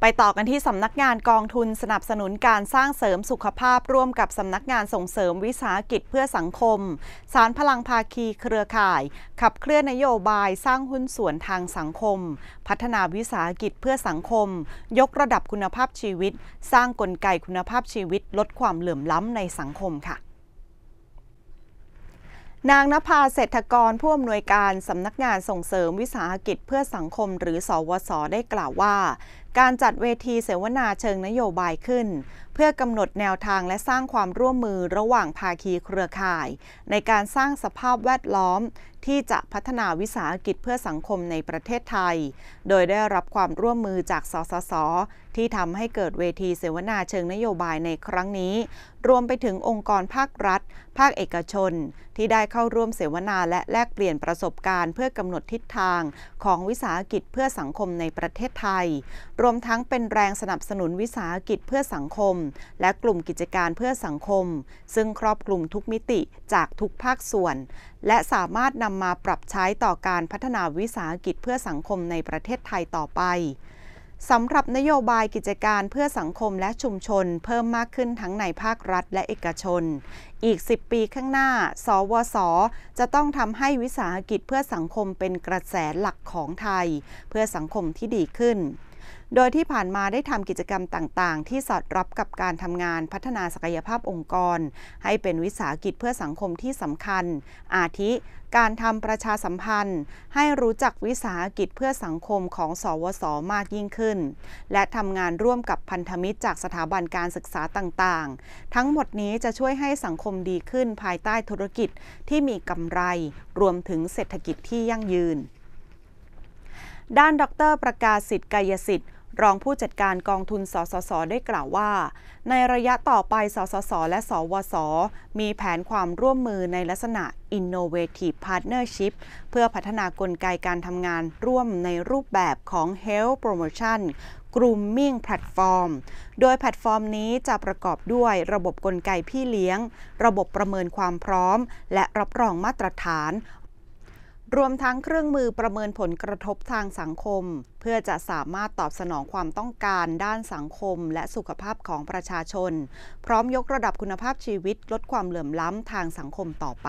ไปต่อกันที่สำนักงานกองทุนสนับสนุนการสร้างเสริมสุขภาพร่วมกับสำนักงานส่งเสริมวิสาหกิจเพื่อสังคม สารพลังภาคีเครือข่าย ขับเคลื่อนนโยบายสร้างหุ้นส่วนทางสังคม พัฒนาวิสาหกิจเพื่อสังคม ยกระดับคุณภาพชีวิต สร้างกลไกคุณภาพชีวิต ลดความเหลื่อมล้ำในสังคมค่ะ นางนภาเศรษฐกรผู้อำนวยการสำนักงานส่งเสริมวิสาหกิจเพื่อสังคม หรือ สวส ได้กล่าวว่าการจัดเวทีเสวนาเชิงนโยบายขึ้น เพื่อกำหนดแนวทางและสร้างความร่วมมือระหว่างภาคีเครือข่าย ในการสร้างสภาพแวดล้อมที่จะพัฒนาวิสาหกิจเพื่อสังคมในประเทศไทย โดยได้รับความร่วมมือจากสสส ที่ทำให้เกิดเวทีเสวนาเชิงนโยบายในครั้งนี้ รวมไปถึงองค์กรภาครัฐ ภาคเอกชน ที่ได้เข้าร่วมเสวนาและแลกเปลี่ยนประสบการณ์เพื่อกำหนดทิศทางของวิสาหกิจเพื่อสังคมในประเทศไทยรวมทั้งเป็นแรงสนับสนุนวิสาหกิจเพื่อสังคม และกลุ่มกิจการเพื่อสังคม ซึ่งครอบคลุมทุกมิติจากทุกภาคส่วน และสามารถนำมาปรับใช้ต่อการพัฒนาวิสาหกิจเพื่อสังคมในประเทศไทยต่อไปสำหรับนโยบายกิจการเพื่อสังคมและชุมชนเพิ่มมากขึ้นทั้งในภาครัฐ และเอกชน อีก 10 ปีข้างหน้าสวส จะต้องทำให้วิสาหกิจเพื่อสังคมเป็นกระแสหลักของไทย เพื่อสังคมที่ดีขึ้นโดยที่ผ่านมาได้ทำกิจกรรมต่างๆ ที่สอดรับกับการทำงานพัฒนาศักยภาพองค์กร ให้เป็นวิสาหกิจเพื่อสังคมที่สำคัญ อาทิ การทำประชาสัมพันธ์ ให้รู้จักวิสาหกิจเพื่อสังคมของสวสมากยิ่งขึ้น และทำงานร่วมกับพันธมิตรจากสถาบันการศึกษาต่างๆ ทั้งหมดนี้จะช่วยให้สังคมดีขึ้นภายใต้ธุรกิจที่มีกำไร รวมถึงเศรษฐกิจที่ยั่งยืนด้านดร ประกาศสิทธิ์กายสิทธิ์รองผู้จัดการกองทุนสสส ได้กล่าวว่า ในระยะต่อไป สสส และสวส มีแผนความร่วมมือในลักษณะ Innovative Partnership เพื่อพัฒนากลไกการทำงานร่วมในรูปแบบของ Health Promotion Grooming Platform โดยแพลตฟอร์มนี้จะประกอบด้วยระบบกลไกพี่เลี้ยง ระบบประเมินความพร้อม และรับรองมาตรฐานรวมทั้งเครื่องมือประเมินผลกระทบทางสังคม เพื่อจะสามารถตอบสนองความต้องการด้านสังคมและสุขภาพของประชาชน พร้อมยกระดับคุณภาพชีวิตลดความเหลื่อมล้ำทางสังคมต่อไป